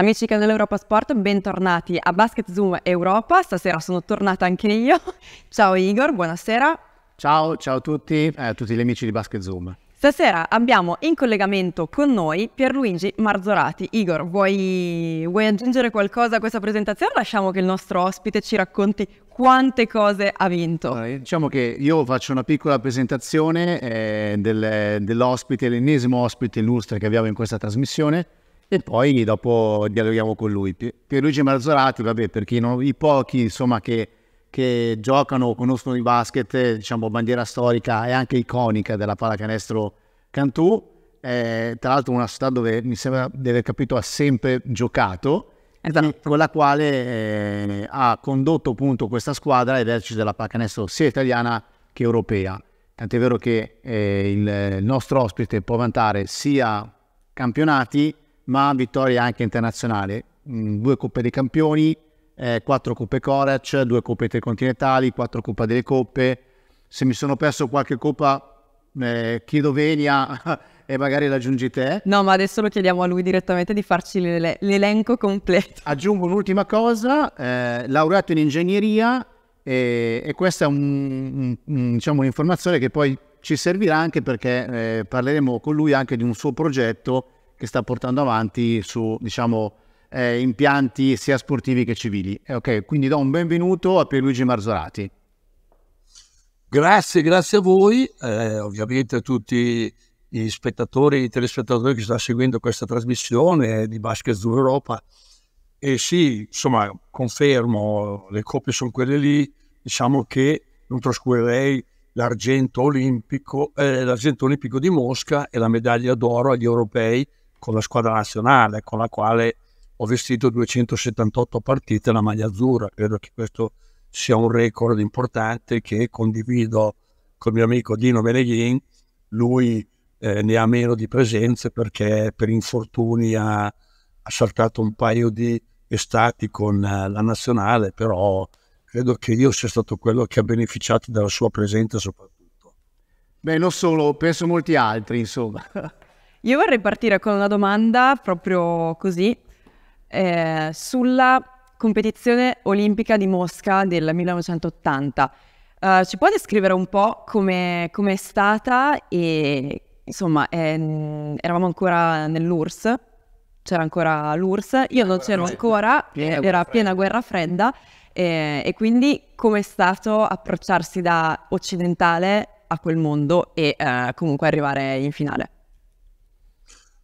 Amici dell'Europa Sport, bentornati a Basket Zoom Europa. Stasera sono tornata anche io. Ciao Igor, buonasera. Ciao, ciao a tutti, eh, a tutti gli amici di Basket Zoom. Stasera abbiamo in collegamento con noi Pierluigi Marzorati. Igor, vuoi, vuoi aggiungere qualcosa a questa presentazione? Lasciamo che il nostro ospite ci racconti quante cose ha vinto. Allora, diciamo che io faccio una piccola presentazione eh, del, dell'ospite, l'ennesimo ospite illustre che abbiamo in questa trasmissione e poi dopo dialoghiamo con lui. Pierluigi Marzorati, vabbè, per chi non, i pochi insomma, che, che giocano o conoscono il basket, diciamo bandiera storica e anche iconica della pallacanestro Cantù, eh, tra l'altro una città dove mi sembra di aver capito ha sempre giocato, esatto. con la quale eh, ha condotto appunto questa squadra ai vertici della pallacanestro sia italiana che europea. Tant'è vero che eh, il, il nostro ospite può vantare sia campionati ma vittorie anche internazionali, mm, due Coppe dei Campioni, eh, quattro Coppe Corac, due Coppe Intercontinentali, quattro Coppa delle Coppe, se mi sono perso qualche Coppa eh, chiedo Venia e magari l'aggiungi te. No, ma adesso lo chiediamo a lui direttamente di farci l'ele- l'elenco completo. Aggiungo un'ultima cosa, eh, laureato in ingegneria e, e questa è un, un, diciamo, un'informazione che poi ci servirà anche perché eh, parleremo con lui anche di un suo progetto che sta portando avanti su diciamo, eh, impianti sia sportivi che civili. Eh, okay, quindi do un benvenuto a Pierluigi Marzorati. Grazie, grazie a voi, eh, ovviamente a tutti gli spettatori i telespettatori che stanno seguendo questa trasmissione eh, di Basket Zoo Europa. E sì, insomma, confermo, le coppie sono quelle lì, diciamo che non trascurerei l'argento olimpico, eh, l'argento olimpico di Mosca e la medaglia d'oro agli europei con la squadra nazionale, con la quale ho vestito 278 partite la maglia azzurra. Credo che questo sia un record importante che condivido con il mio amico Dino Meneghin. Lui eh, ne ha meno di presenze perché per infortuni ha, ha saltato un paio di estati con eh, la nazionale, però credo che io sia stato quello che ha beneficiato della sua presenza soprattutto. Beh, non solo, penso molti altri, insomma. Io vorrei partire con una domanda proprio così eh, sulla competizione olimpica di Mosca del 1980. Uh, eh, ci può descrivere un po' come, è stata e insomma è, eravamo ancora nell'URSS, c'era ancora l'URSS, io non c'ero ancora, piena eh, era piena guerra fredda eh, e quindi com'è stato approcciarsi da occidentale a quel mondo e eh, comunque arrivare in finale?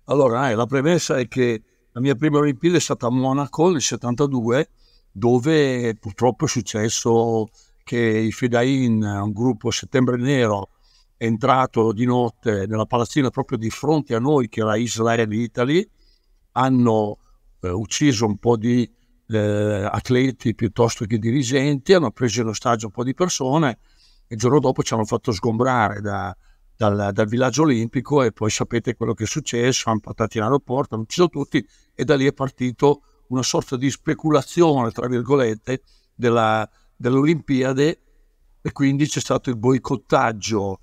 Allora, eh, la premessa è che la mia prima Olimpiade è stata a Monaco nel 72, dove purtroppo è successo che i Fedain, un gruppo settembre nero, è entrato di notte nella palazzina proprio di fronte a noi, che era Israel Italy, hanno eh, ucciso un po' di eh, atleti piuttosto che dirigenti, hanno preso in ostaggio un po' di persone e il giorno dopo ci hanno fatto sgombrare da, dal, dal, villaggio olimpico e poi sapete quello che è successo, hanno portato in aeroporto, hanno ucciso tutti e da lì è partito una sorta di speculazione, tra virgolette, della, dell'Olimpiade e quindi c'è stato il boicottaggio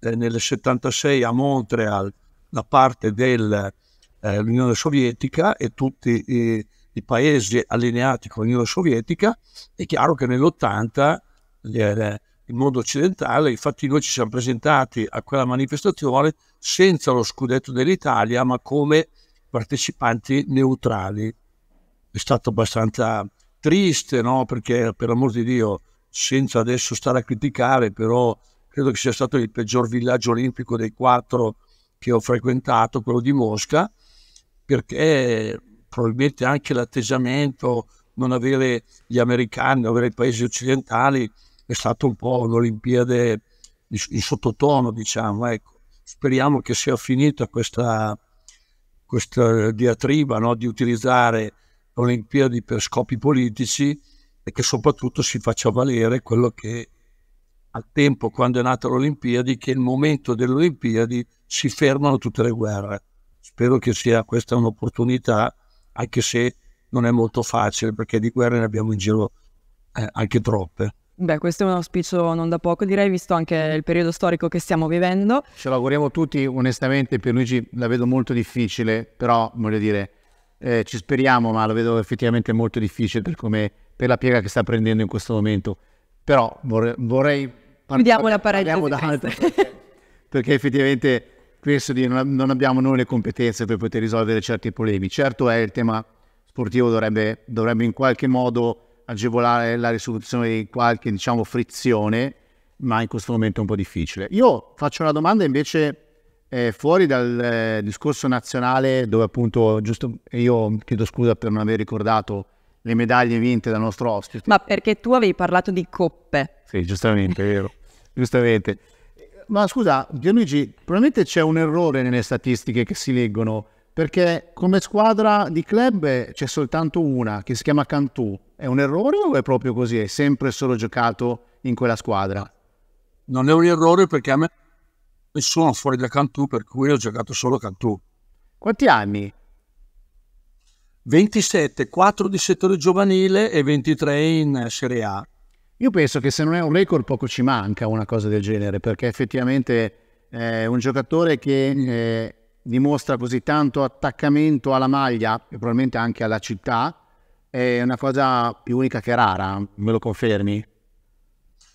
eh, nel 76 a Montreal da parte dell'Unione eh, Sovietica e tutti i, i paesi allineati con l'Unione Sovietica. È chiaro che nell'80 le, le, il mondo occidentale, infatti noi ci siamo presentati a quella manifestazione senza lo scudetto dell'Italia, ma come partecipanti neutrali. È stato abbastanza triste, no? perché per amor di Dio, senza adesso stare a criticare, però credo che sia stato il peggior villaggio olimpico dei quattro che ho frequentato, quello di Mosca, perché probabilmente anche l'atteggiamento, non avere gli americani, non avere i paesi occidentali, è stato un po' un'Olimpiade in, sottotono, diciamo. Ecco. Speriamo che sia finita questa, questa diatriba no? di utilizzare le Olimpiadi per scopi politici e che soprattutto si faccia valere quello che al tempo quando è nata l'Olimpiadi, che il momento delle Olimpiadi si fermano tutte le guerre. Spero che sia questa un'opportunità, anche se non è molto facile, perché di guerre ne abbiamo in giro eh, anche troppe. Beh, questo è un auspicio non da poco, direi, visto anche mm. il periodo storico che stiamo vivendo. Ce l'auguriamo tutti, onestamente, per Luigi la vedo molto difficile, però voglio dire, eh, ci speriamo, ma la vedo effettivamente molto difficile per, come, per la piega che sta prendendo in questo momento. Però vorrei... vorrei par- Chiudiamo la parentesi. da altro, perché, perché effettivamente questo di non, non abbiamo noi le competenze per poter risolvere certi problemi. Certo è il tema sportivo dovrebbe, dovrebbe in qualche modo agevolare la risoluzione di qualche diciamo, frizione, ma in questo momento è un po' difficile. Io faccio una domanda invece eh, fuori dal eh, discorso nazionale, dove appunto, giusto, io chiedo scusa per non aver ricordato le medaglie vinte dal nostro ospite. Ma perché tu avevi parlato di coppe. Sì, giustamente, vero. giustamente. Ma scusa, Gianluigi, probabilmente c'è un errore nelle statistiche che si leggono perché come squadra di club c'è soltanto una che si chiama Cantù. È un errore o è proprio così? È sempre solo giocato in quella squadra? Non è un errore perché a me sono fuori da Cantù, per cui ho giocato solo Cantù. Quanti anni? 27, 4 di settore giovanile e 23 in Serie A. Io penso che se non è un record poco ci manca una cosa del genere, perché effettivamente è un giocatore che... È eh, dimostra così tanto attaccamento alla maglia e probabilmente anche alla città è una cosa più unica che rara, me lo confermi?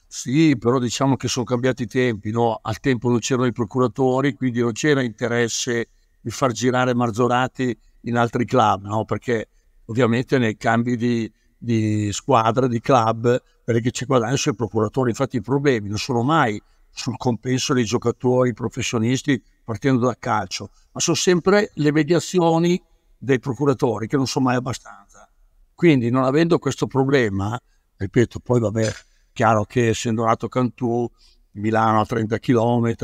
Sì, però diciamo che sono cambiati i tempi, no? al tempo non c'erano i procuratori, quindi non c'era interesse di far girare Marzorati in altri club, no? perché ovviamente nei cambi di, di squadra, di club, quelli che ci guadagnano sono i procuratori, infatti i problemi non sono mai sul compenso dei giocatori professionisti partendo dal calcio, ma sono sempre le mediazioni dei procuratori che non sono mai abbastanza. Quindi non avendo questo problema, ripeto, poi vabbè, chiaro che essendo nato Cantù, Milano a 30 km,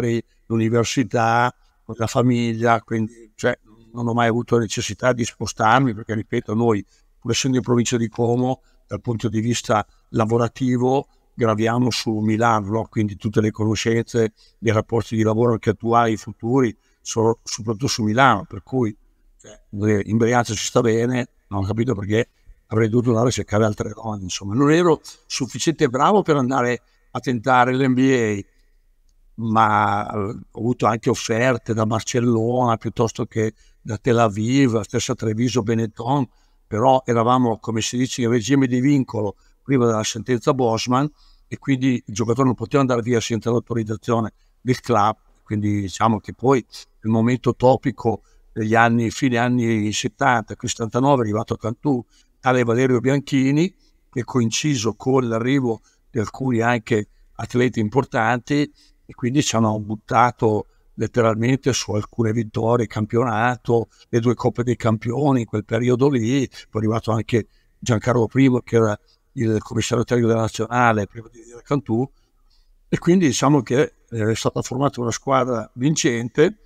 l'università, la famiglia, quindi cioè, non ho mai avuto necessità di spostarmi perché, ripeto, noi, pur essendo in provincia di Como, dal punto di vista lavorativo graviamo su Milano, no? quindi tutte le conoscenze dei rapporti di lavoro anche attuali e futuri sono soprattutto su Milano, per cui cioè, in Brianza ci sta bene, non ho capito perché avrei dovuto andare a cercare altre cose, insomma non ero sufficiente bravo per andare a tentare l'NBA, ma eh, ho avuto anche offerte da Barcellona piuttosto che da Tel Aviv, stessa Treviso, Benetton, però eravamo, come si dice, in regime di vincolo, prima della sentenza Bosman e quindi il giocatore non poteva andare via senza l'autorizzazione del club, quindi diciamo che poi il momento topico degli anni, fine anni 70, 79 è arrivato a Cantù, tale Valerio Bianchini, che è coinciso con l'arrivo di alcuni anche atleti importanti e quindi ci hanno buttato letteralmente su alcune vittorie, campionato, le due coppe dei campioni in quel periodo lì, poi è arrivato anche Giancarlo I che era il commissario tecnico della nazionale, prima di dire Cantù, e quindi diciamo che eh, è stata formata una squadra vincente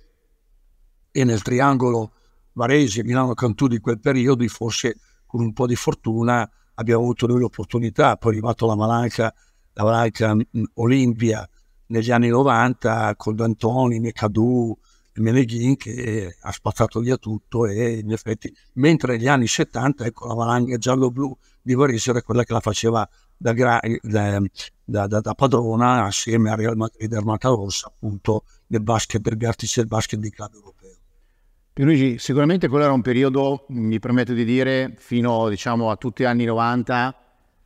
e nel triangolo Varese, Milano, Cantù di quel periodo, forse con un po' di fortuna abbiamo avuto noi l'opportunità, poi è arrivato la Malanca, la Malanca mm, Olimpia negli anni 90 con D'Antoni, Mecadù, Meneghin che ha spazzato via tutto e in effetti, mentre negli anni 70, ecco, la valanga giallo-blu di Varese era quella che la faceva da, gra- eh, da, da, da padrona assieme a Real Madrid e Armata Rossa, appunto, nel basket, del vertice del basket di club europeo. Luigi, sicuramente quello era un periodo, mi permetto di dire, fino diciamo, a tutti gli anni 90,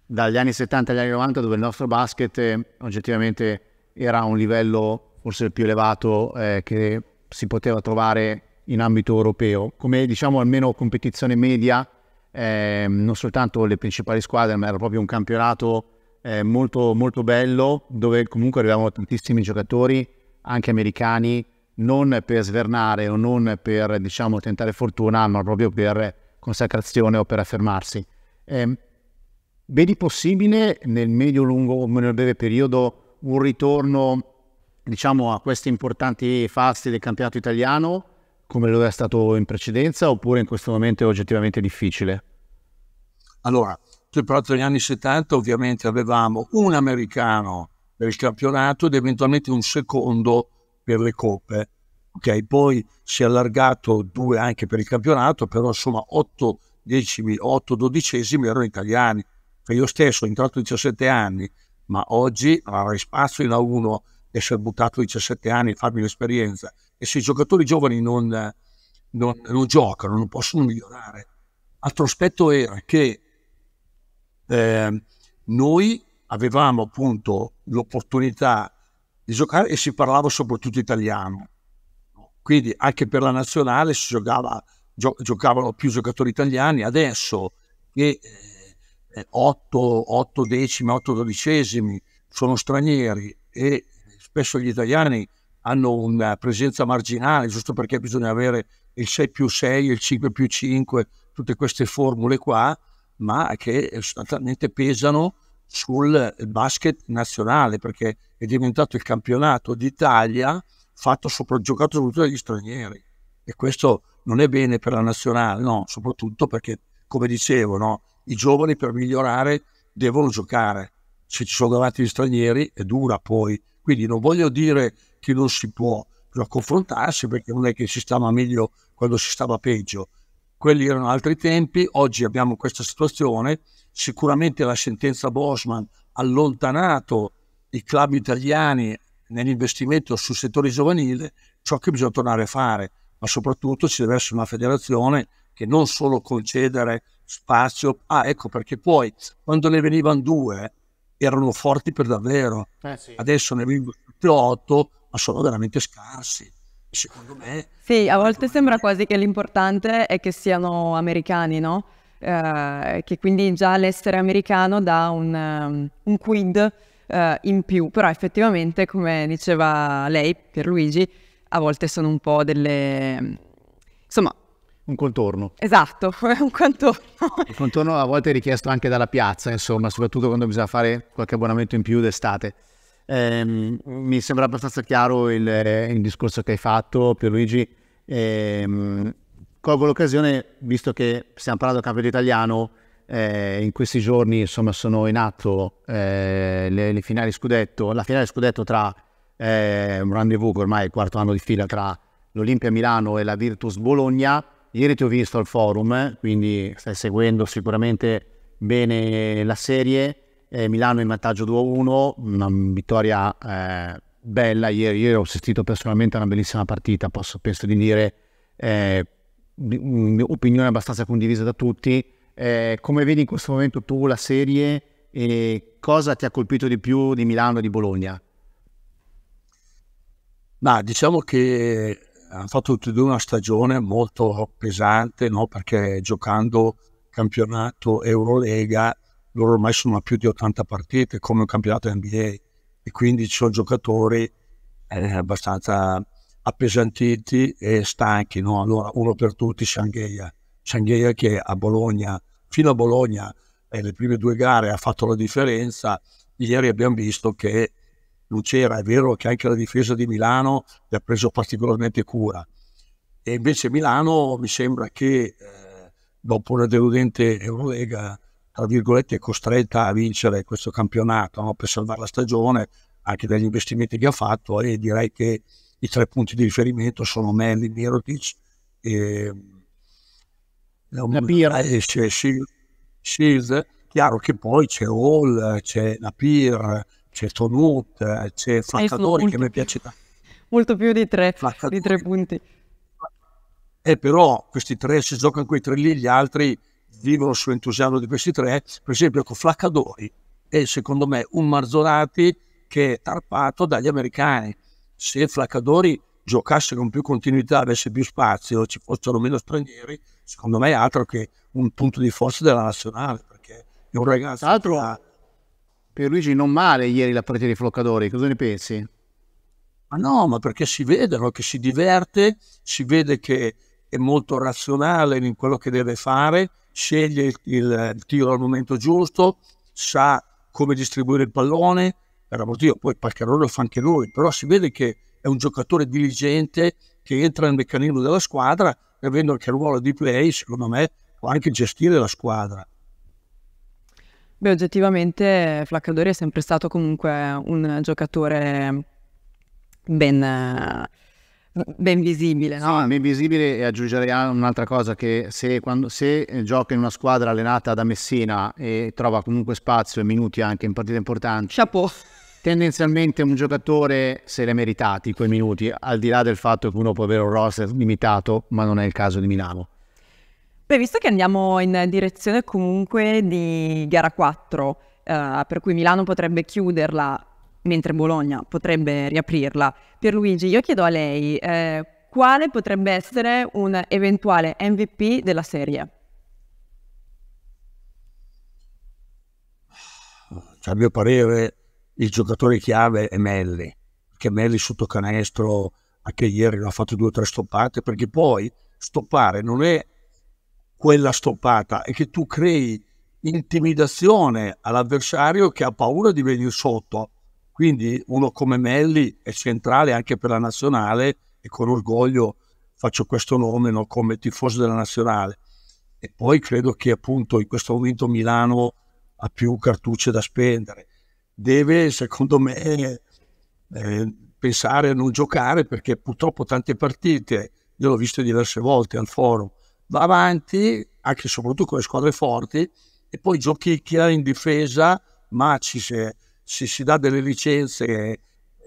dagli anni 70 agli anni 90, dove il nostro basket eh, oggettivamente era a un livello forse il più elevato eh, che si poteva trovare in ambito europeo, come diciamo almeno competizione media, eh, non soltanto le principali squadre, ma era proprio un campionato eh, molto, molto bello, dove comunque arrivavano tantissimi giocatori, anche americani, non per svernare o non per diciamo, tentare fortuna, ma proprio per consacrazione o per affermarsi. Eh, vedi possibile nel medio-lungo o nel breve periodo un ritorno diciamo, a questi importanti fasi del campionato italiano come lo è stato in precedenza oppure in questo momento è oggettivamente difficile? Allora, preparato negli anni 70 ovviamente avevamo un americano per il campionato ed eventualmente un secondo per le coppe. Okay, poi si è allargato due anche per il campionato, però insomma 8 decimi, 8 dodicesimi erano italiani. Io stesso ho entrato 17 anni, ma oggi avrei spazio in A1 essere buttato 17 anni e farmi l'esperienza. E se i giocatori giovani non, non, non giocano, non possono migliorare. Altro aspetto era che eh, noi avevamo appunto l'opportunità di giocare e si parlava soprattutto italiano. Quindi anche per la nazionale si giocava, gio- giocavano più giocatori italiani. Adesso che 8, eh, 8 decimi, 8 dodicesimi sono stranieri e spesso gli italiani hanno una presenza marginale, giusto perché bisogna avere il 6 più 6, il 5 più 5, tutte queste formule qua, ma che eh, sostanzialmente pesano sul basket nazionale, perché è diventato il campionato d'Italia fatto sopra, giocato soprattutto dagli stranieri. E questo non è bene per la nazionale, no, soprattutto perché, come dicevo, no, i giovani per migliorare devono giocare. Se ci sono davanti gli stranieri è dura poi quindi non voglio dire che non si può, bisogna confrontarsi perché non è che si stava meglio quando si stava peggio. Quelli erano altri tempi, oggi abbiamo questa situazione, sicuramente la sentenza Bosman ha allontanato i club italiani nell'investimento sul settore giovanile, ciò che bisogna tornare a fare, ma soprattutto ci deve essere una federazione che non solo concedere spazio, ah ecco perché poi quando ne venivano due erano forti per davvero. Eh sì. Adesso ne vengo tutti otto, ma sono veramente scarsi. Secondo me. Sì, a volte sembra quasi che l'importante è che siano americani, no? Eh, che quindi già l'essere americano dà un, um, un quid uh, in più, però effettivamente, come diceva lei, Pierluigi, a volte sono un po' delle... insomma, un contorno. Esatto, un contorno. Il contorno a volte è richiesto anche dalla piazza, insomma, soprattutto quando bisogna fare qualche abbonamento in più d'estate. Eh, mi sembra abbastanza chiaro il, il, discorso che hai fatto, Pierluigi. Eh, colgo l'occasione, visto che stiamo parlando del campionato italiano, eh, in questi giorni insomma, sono in atto eh, le, le, finali scudetto, la finale scudetto tra un eh, rendezvous ormai il quarto anno di fila tra l'Olimpia Milano e la Virtus Bologna Ieri ti ho visto al forum, quindi stai seguendo sicuramente bene la serie. Eh, Milano in vantaggio 2-1, una vittoria eh, bella. Ieri, ieri ho assistito personalmente a una bellissima partita, posso, penso di dire, eh, un'opinione mm, abbastanza condivisa da tutti. Eh, come vedi in questo momento tu la serie e cosa ti ha colpito di più di Milano e di Bologna? Ma diciamo che hanno fatto tutti e due una stagione molto pesante no? perché giocando campionato Eurolega loro ormai sono a più di 80 partite come un campionato NBA e quindi ci sono giocatori eh, abbastanza appesantiti e stanchi. No? Allora uno per tutti Shanghai, Shanghai che a Bologna, fino a Bologna nelle eh, prime due gare ha fatto la differenza, ieri abbiamo visto che Lucera, è vero che anche la difesa di Milano gli ha preso particolarmente cura. E invece Milano mi sembra che eh, dopo una deludente Eurolega, tra virgolette, è costretta a vincere questo campionato no? per salvare la stagione, anche dagli investimenti che ha fatto e direi che i tre punti di riferimento sono Melli, Mirotic e ehm, la Pira. Eh, c'è Shield, Shield, chiaro che poi c'è Hall, c'è Napir, c'è Tonut, eh, c'è Flaccadori che mi piace tanto. Molto più di tre, di tre punti. E eh, però questi tre, se giocano quei tre lì, gli altri vivono sull'entusiasmo di questi tre. Per esempio, con ecco, Flaccadori è secondo me un Marzorati che è tarpato dagli americani. Se Flaccadori giocasse con più continuità, avesse più spazio, ci fossero meno stranieri, secondo me è altro che un punto di forza della nazionale, perché è un ragazzo Tra che ha Pierluigi non male ieri la partita dei Floccadori, cosa ne pensi? Ma no, ma perché si vede che si diverte, si vede che è molto razionale in quello che deve fare, sceglie il, il, il tiro al momento giusto, sa come distribuire il pallone, per motivo poi qualche errore lo fa anche lui, però si vede che è un giocatore diligente che entra nel meccanismo della squadra e avendo anche il ruolo di play, secondo me, può anche gestire la squadra. Beh, oggettivamente Flaccadori è sempre stato comunque un giocatore ben, ben visibile, no? Sì, ben visibile e aggiungerei un'altra cosa che se, quando, se, gioca in una squadra allenata da Messina e trova comunque spazio e minuti anche in partite importanti... Chapeau! Tendenzialmente un giocatore se l'è meritati quei minuti, al di là del fatto che uno può avere un roster limitato, ma non è il caso di Milano. Beh, visto che andiamo in direzione comunque di gara 4, eh, per cui Milano potrebbe chiuderla mentre Bologna potrebbe riaprirla, per Luigi io chiedo a lei eh, quale potrebbe essere un eventuale MVP della serie? Cioè, a mio parere il giocatore chiave è Melli, perché Melli sotto canestro anche ieri l'ha fatto due o tre stoppate, perché poi stoppare non è quella stoppata e che tu crei intimidazione all'avversario che ha paura di venire sotto. Quindi uno come Melli è centrale anche per la nazionale e con orgoglio faccio questo nome no, come tifoso della nazionale. E poi credo che appunto in questo momento Milano ha più cartucce da spendere. Deve, secondo me, eh, pensare a non giocare perché purtroppo tante partite, io l'ho visto diverse volte al forum, va avanti, anche e soprattutto con le squadre forti, e poi giochicchia in difesa, ma ci si, si, si dà delle licenze eh,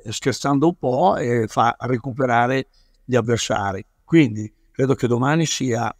scherzando un po' e fa recuperare gli avversari. Quindi credo che domani sia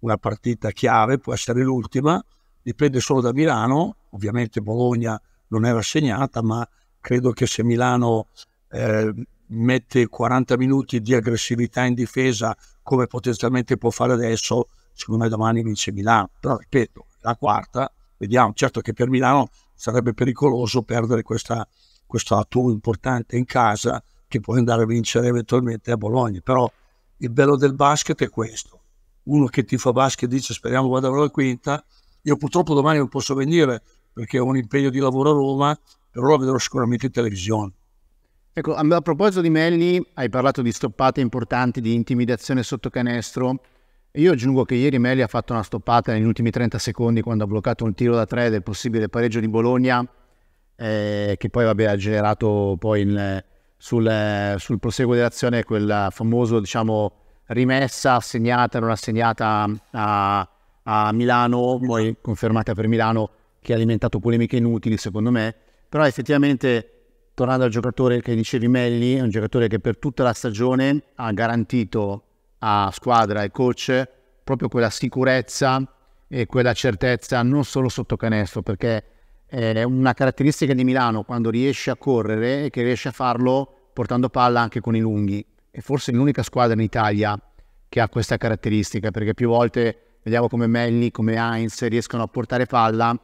una partita chiave, può essere l'ultima, dipende solo da Milano, ovviamente Bologna non era segnata, ma credo che se Milano eh, mette 40 minuti di aggressività in difesa come potenzialmente può fare adesso, secondo me domani vince Milano. Però ripeto, la quarta, vediamo, certo che per Milano sarebbe pericoloso perdere questa, questo atto importante in casa che può andare a vincere eventualmente a Bologna, però il bello del basket è questo. Uno che ti fa basket dice speriamo vada la quinta, io purtroppo domani non posso venire perché ho un impegno di lavoro a Roma, però lo vedrò sicuramente in televisione. Ecco, a proposito di Melli, hai parlato di stoppate importanti, di intimidazione sotto canestro. Io aggiungo che ieri Melli ha fatto una stoppata negli ultimi 30 secondi quando ha bloccato un tiro da tre del possibile pareggio di Bologna, eh, che poi vabbè, ha generato poi il, sul, sul, proseguo dell'azione quel famoso diciamo, rimessa assegnata, non assegnata a, a Milano, poi confermata per Milano, che ha alimentato polemiche inutili secondo me, però effettivamente tornando al giocatore che dicevi Melli, è un giocatore che per tutta la stagione ha garantito a squadra e coach proprio quella sicurezza e quella certezza non solo sotto canestro, perché è una caratteristica di Milano quando riesce a correre e che riesce a farlo portando palla anche con i lunghi. È forse l'unica squadra in Italia che ha questa caratteristica, perché più volte vediamo come Melli, come Heinz riescono a portare palla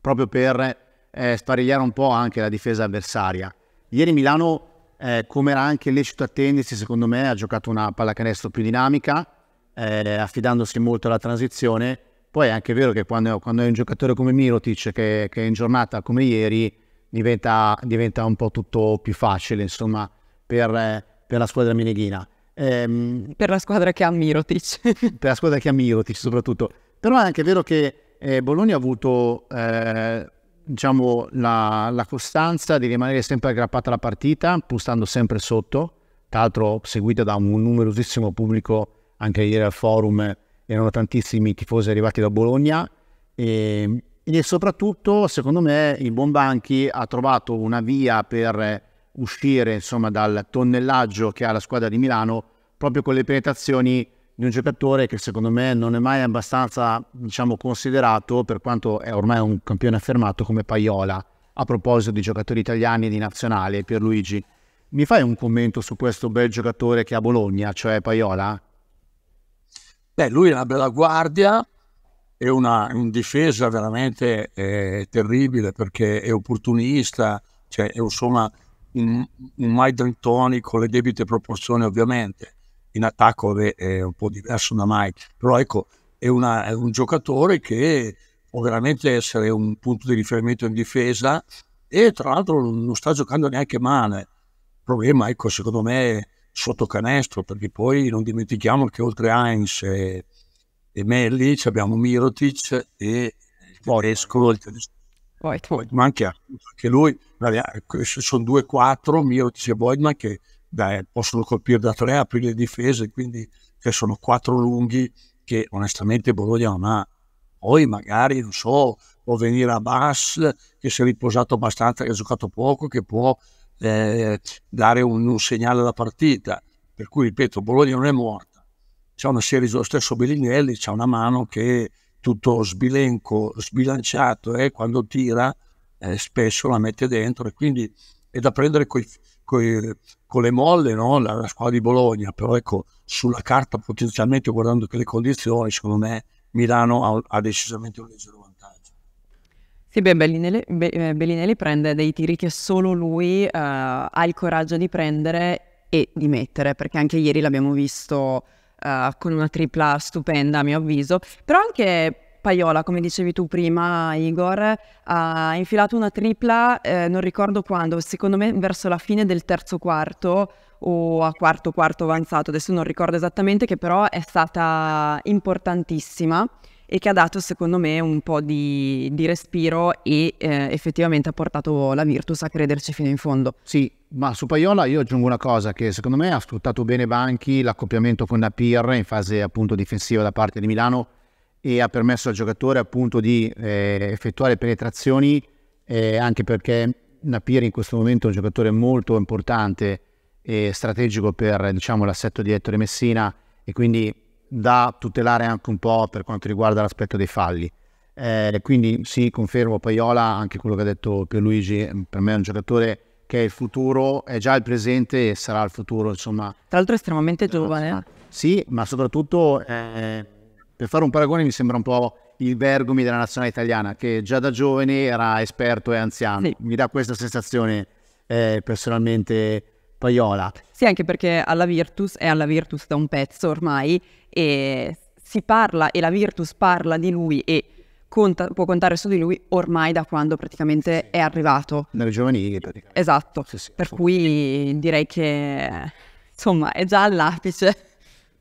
proprio per eh, sparigliare un po' anche la difesa avversaria. Ieri Milano, eh, come era anche lecito attendersi, secondo me ha giocato una pallacanestro più dinamica, eh, affidandosi molto alla transizione. Poi è anche vero che quando, quando è un giocatore come Mirotic, che, che è in giornata come ieri, diventa, diventa, un po' tutto più facile, insomma, per, eh, per la squadra mineghina. Ehm, per la squadra che ha Mirotic. per la squadra che ha Mirotic, soprattutto. Però è anche vero che eh, Bologna ha avuto eh, diciamo, la, la, costanza di rimanere sempre aggrappata alla partita, pur sempre sotto, tra l'altro seguita da un numerosissimo pubblico, anche ieri al forum erano tantissimi tifosi arrivati da Bologna e, ehm, e soprattutto secondo me il Bombanchi ha trovato una via per uscire insomma, dal tonnellaggio che ha la squadra di Milano proprio con le penetrazioni di un giocatore che secondo me non è mai abbastanza diciamo, considerato per quanto è ormai un campione affermato come Paiola a proposito di giocatori italiani e di nazionale Pierluigi mi fai un commento su questo bel giocatore che ha Bologna cioè Paiola? Beh lui è una bella guardia è una, una difesa veramente eh, terribile perché è opportunista cioè è insomma un, un mai dentoni con le debite proporzioni ovviamente in attacco è un po' diverso da mai, però ecco, è, una, è un giocatore che può veramente essere un punto di riferimento in difesa e tra l'altro non sta giocando neanche male. Il problema, ecco, secondo me è sotto canestro, perché poi non dimentichiamo che oltre a Heinz e, e Melli abbiamo Mirotic e Boresco, il tedesco. Voigt. ma anche, anche lui, ecco, sono due quattro, Mirotic e Voigtman che da, possono colpire da tre, aprire le difese, quindi che sono quattro lunghi che onestamente Bologna non ha. Poi magari, non so, può venire a Bass che si è riposato abbastanza, che ha giocato poco, che può eh, dare un, un, segnale alla partita. Per cui, ripeto, Bologna non è morta. C'è una serie dello stesso Bellinelli, c'è una mano che tutto sbilenco, sbilanciato, eh, quando tira eh, spesso la mette dentro e quindi è da prendere coi, coi, con le molle no? la, la, squadra di Bologna, però ecco, sulla carta potenzialmente guardando che le condizioni, secondo me Milano ha, ha decisamente un leggero vantaggio. Sì, beh, Bellinelli, Be, eh, Bellinelli, prende dei tiri che solo lui uh, ha il coraggio di prendere e di mettere, perché anche ieri l'abbiamo visto uh, con una tripla stupenda a mio avviso, però anche Paiola, come dicevi tu prima, Igor, ha infilato una tripla, eh, non ricordo quando, secondo me verso la fine del terzo quarto o a quarto quarto avanzato, adesso non ricordo esattamente, che però è stata importantissima e che ha dato secondo me un po' di, di respiro e eh, effettivamente ha portato la Virtus a crederci fino in fondo. Sì, ma su Paiola io aggiungo una cosa che secondo me ha sfruttato bene Banchi, l'accoppiamento con Napir in fase appunto difensiva da parte di Milano e ha permesso al giocatore appunto di eh, effettuare penetrazioni eh, anche perché Napier in questo momento è un giocatore molto importante e strategico per diciamo, l'assetto di Ettore Messina e quindi da tutelare anche un po' per quanto riguarda l'aspetto dei falli. Eh, quindi sì, confermo Paiola, anche quello che ha detto Pierluigi, per me è un giocatore che è il futuro, è già il presente e sarà il futuro, insomma. Tra l'altro è estremamente giovane. Eh. Sì, ma soprattutto eh, per fare un paragone mi sembra un po' il Vergomi della nazionale italiana, che già da giovane era esperto e anziano. Sì. Mi dà questa sensazione eh, personalmente Paiola. Sì, anche perché alla Virtus è alla Virtus da un pezzo ormai e si parla e la Virtus parla di lui e conta, può contare su di lui ormai da quando praticamente sì. è arrivato. Nelle giovanili praticamente. Esatto, sì, per cui direi che insomma è già all'apice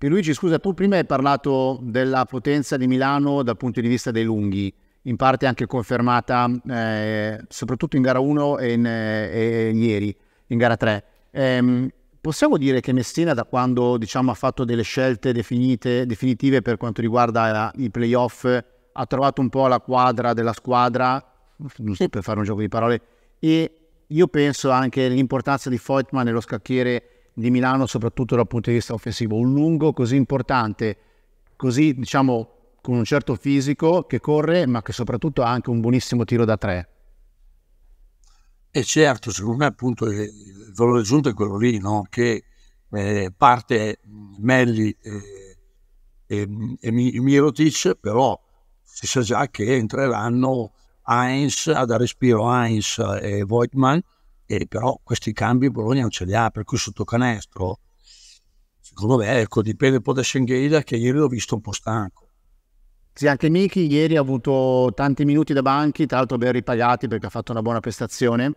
e Luigi, scusa, tu prima hai parlato della potenza di Milano dal punto di vista dei lunghi, in parte anche confermata eh, soprattutto in gara 1 e, in, eh, e ieri, in gara 3. Eh, possiamo dire che Messina, da quando diciamo, ha fatto delle scelte definite, definitive per quanto riguarda i playoff, ha trovato un po' la quadra della squadra, per fare un gioco di parole, e io penso anche all'importanza di Feutmann nello scacchiere di Milano soprattutto dal punto di vista offensivo, un lungo così importante, così diciamo con un certo fisico che corre ma che soprattutto ha anche un buonissimo tiro da tre. E certo, secondo me appunto il valore aggiunto è quello lì, no? che eh, parte Melli e, e, e Mirotic, però si sa già che entreranno Heinz, a respiro Heinz e Voigtman, eh, però questi cambi Bologna non ce li ha, per cui sotto canestro, secondo me, ecco, dipende un po' da Schengeida che ieri l'ho visto un po' stanco. Sì, anche Miki ieri ha avuto tanti minuti da banchi, tra l'altro ben ripagati perché ha fatto una buona prestazione,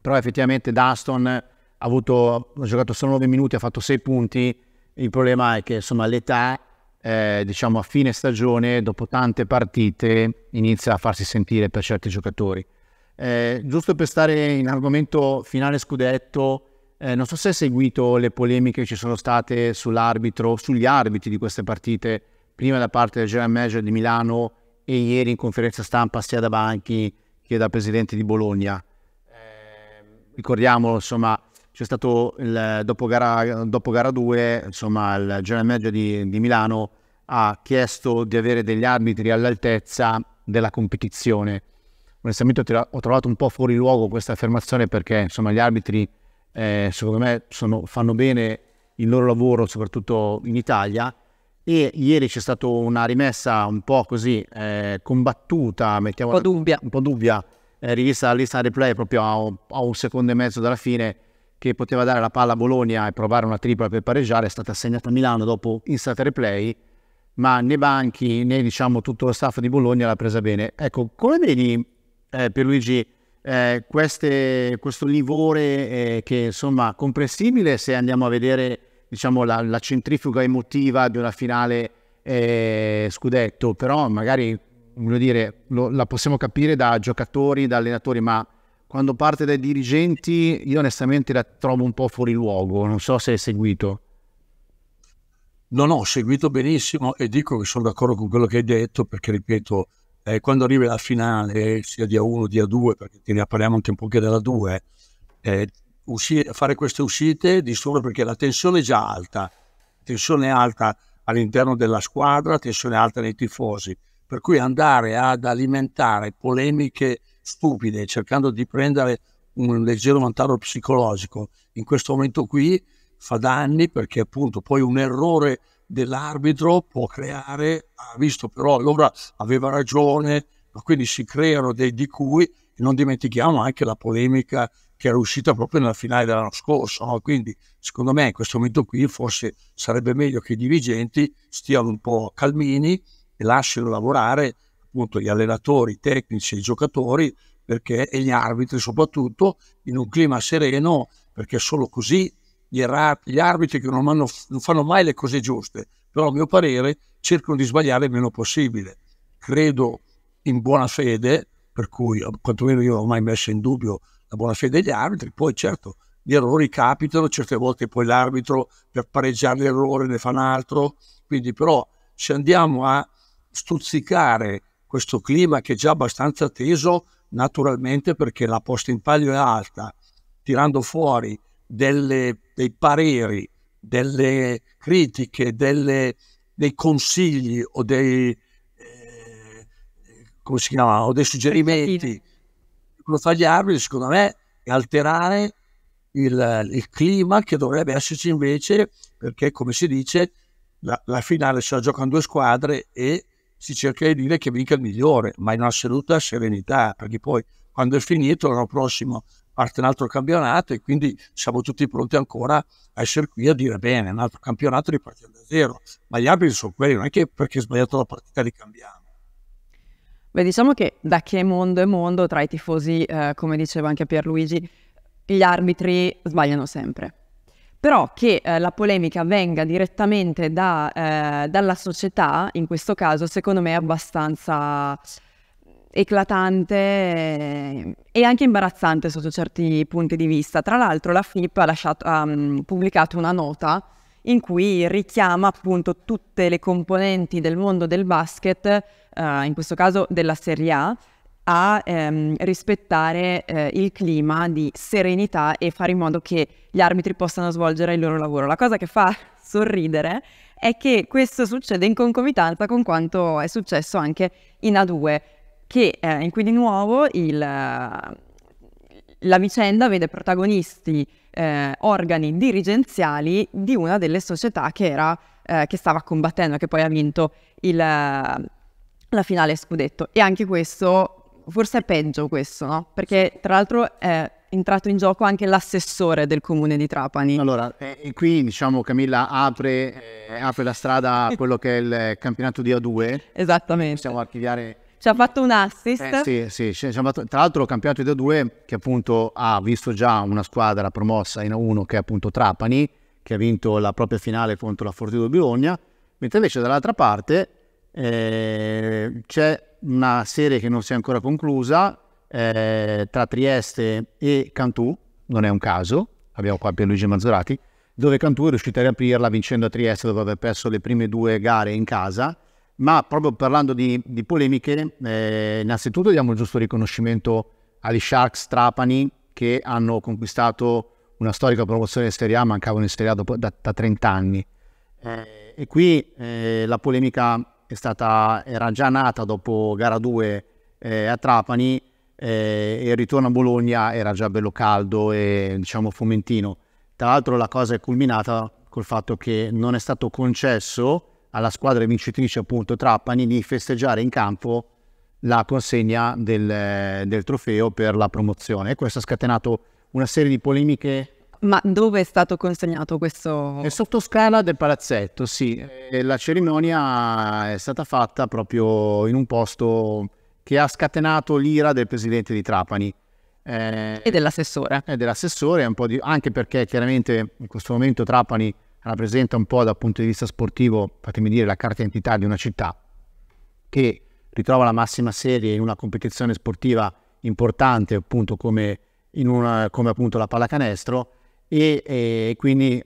però effettivamente Daston ha, avuto, ha giocato solo 9 minuti, ha fatto 6 punti, il problema è che insomma l'età eh, diciamo a fine stagione, dopo tante partite, inizia a farsi sentire per certi giocatori. Eh, giusto per stare in argomento finale scudetto, eh, non so se hai seguito le polemiche che ci sono state sull'arbitro, sugli arbitri di queste partite, prima da parte del general manager di Milano e ieri in conferenza stampa sia da Banchi che da presidente di Bologna. Eh, ricordiamolo, insomma, c'è stato il, dopo, gara, dopo gara 2, insomma, il general manager di, di Milano ha chiesto di avere degli arbitri all'altezza della competizione onestamente ho trovato un po' fuori luogo questa affermazione perché insomma, gli arbitri eh, secondo me sono, fanno bene il loro lavoro soprattutto in Italia e ieri c'è stata una rimessa un po' così eh, combattuta, mettiamo, un po' dubbia, un po dubbia eh, rivista la replay proprio a un, a un, secondo e mezzo dalla fine che poteva dare la palla a Bologna e provare una tripla per pareggiare, è stata assegnata a Milano dopo instant replay, ma né Banchi né diciamo tutto lo staff di Bologna l'ha presa bene. Ecco, come vedi eh, Pierluigi, eh, queste, questo livore eh, che insomma comprensibile se andiamo a vedere diciamo, la, la, centrifuga emotiva di una finale eh, scudetto, però magari voglio dire, lo, la possiamo capire da giocatori, da allenatori, ma quando parte dai dirigenti io onestamente la trovo un po' fuori luogo, non so se hai seguito. No, no, ho seguito benissimo e dico che sono d'accordo con quello che hai detto perché ripeto eh, quando arrivi alla finale, sia di A1 di A2, perché ne parliamo anche un po' anche della 2, eh, uscire, fare queste uscite di solo perché la tensione è già alta, tensione alta all'interno della squadra, tensione alta nei tifosi, per cui andare ad alimentare polemiche stupide, cercando di prendere un leggero vantaggio psicologico, in questo momento qui fa danni perché appunto poi un errore dell'arbitro può creare, ha visto però allora aveva ragione, ma quindi si creano dei di cui non dimentichiamo anche la polemica che era uscita proprio nella finale dell'anno scorso. No? Quindi, secondo me, in questo momento qui forse sarebbe meglio che i dirigenti stiano un po' calmini e lasciano lavorare appunto gli allenatori, i tecnici, i giocatori perché, e gli arbitri soprattutto in un clima sereno, perché solo così gli, errati, gli arbitri che non, hanno, non fanno mai le cose giuste, però a mio parere cercano di sbagliare il meno possibile. Credo in buona fede, per cui eh, quantomeno io non ho mai messo in dubbio la buona fede degli arbitri, poi certo gli errori capitano, certe volte poi l'arbitro per pareggiare l'errore ne fa un altro, quindi però se andiamo a stuzzicare questo clima che è già abbastanza teso, naturalmente perché la posta in palio è alta, tirando fuori delle, dei pareri, delle critiche, delle, dei consigli o dei, eh, come si chiama, o dei suggerimenti lo fa gli arbitri, secondo me, è alterare il, il, clima che dovrebbe esserci invece, perché come si dice, la, la finale se la giocano due squadre e si cerca di dire che vinca il migliore, ma in assoluta serenità, perché poi quando è finito l'anno prossimo parte un altro campionato e quindi siamo tutti pronti ancora a essere qui a dire bene, un altro campionato ripartiamo da zero, ma gli arbitri sono quelli, non è che perché è sbagliato la partita li cambiamo. Beh, diciamo che da che mondo è mondo, tra i tifosi, eh, come diceva anche Pierluigi, gli arbitri sbagliano sempre. Però che eh, la polemica venga direttamente da, eh, dalla società, in questo caso, secondo me è abbastanza eclatante eh, e anche imbarazzante sotto certi punti di vista. Tra l'altro la FIP ha, lasciato, ha mm, pubblicato una nota in cui richiama appunto tutte le componenti del mondo del basket, eh, in questo caso della Serie A, a ehm, rispettare eh, il clima di serenità e fare in modo che gli arbitri possano svolgere il loro lavoro. La cosa che fa sorridere è che questo succede in concomitanza con quanto è successo anche in A2, che, eh, in cui di nuovo il, la vicenda vede protagonisti eh, organi dirigenziali di una delle società che, era, eh, che stava combattendo, che poi ha vinto il, la finale scudetto. E anche questo, forse è peggio questo, no? Perché tra l'altro è entrato in gioco anche l'assessore del comune di Trapani. Allora, eh, qui diciamo Camilla apre, eh, apre la strada a quello che è il campionato di A2. Esattamente. Possiamo archiviare ci ha fatto un assist. Eh, sì, sì, fatto, tra l'altro campionato di 2 che appunto ha visto già una squadra promossa in A1 che è appunto Trapani, che ha vinto la propria finale contro la Fortitudo Bologna, mentre invece dall'altra parte eh, c'è una serie che non si è ancora conclusa eh, tra Trieste e Cantù, non è un caso, abbiamo qua Pierluigi Mazzorati, dove Cantù è riuscito a riaprirla vincendo a Trieste dopo aver perso le prime due gare in casa ma proprio parlando di, di polemiche, eh, innanzitutto diamo il giusto riconoscimento agli Sharks Trapani che hanno conquistato una storica promozione in Serie A, mancavano in Serie A dopo, da, da, 30 anni. Eh, e qui eh, la polemica stata, era già nata dopo gara 2 eh, a Trapani eh, e il ritorno a Bologna era già bello caldo e diciamo fomentino. Tra l'altro la cosa è culminata col fatto che non è stato concesso alla squadra vincitrice appunto Trapani di festeggiare in campo la consegna del, del trofeo per la promozione. questo ha scatenato una serie di polemiche ma dove è stato consegnato questo? È sotto scala del palazzetto, sì. E la cerimonia è stata fatta proprio in un posto che ha scatenato l'ira del presidente di Trapani. Eh, e dell'assessore. E dell'assessore, di, anche perché chiaramente in questo momento Trapani rappresenta un po' dal punto di vista sportivo, fatemi dire, la carta d'identità di una città che ritrova la massima serie in una competizione sportiva importante, appunto come, una, come appunto la pallacanestro, e, e quindi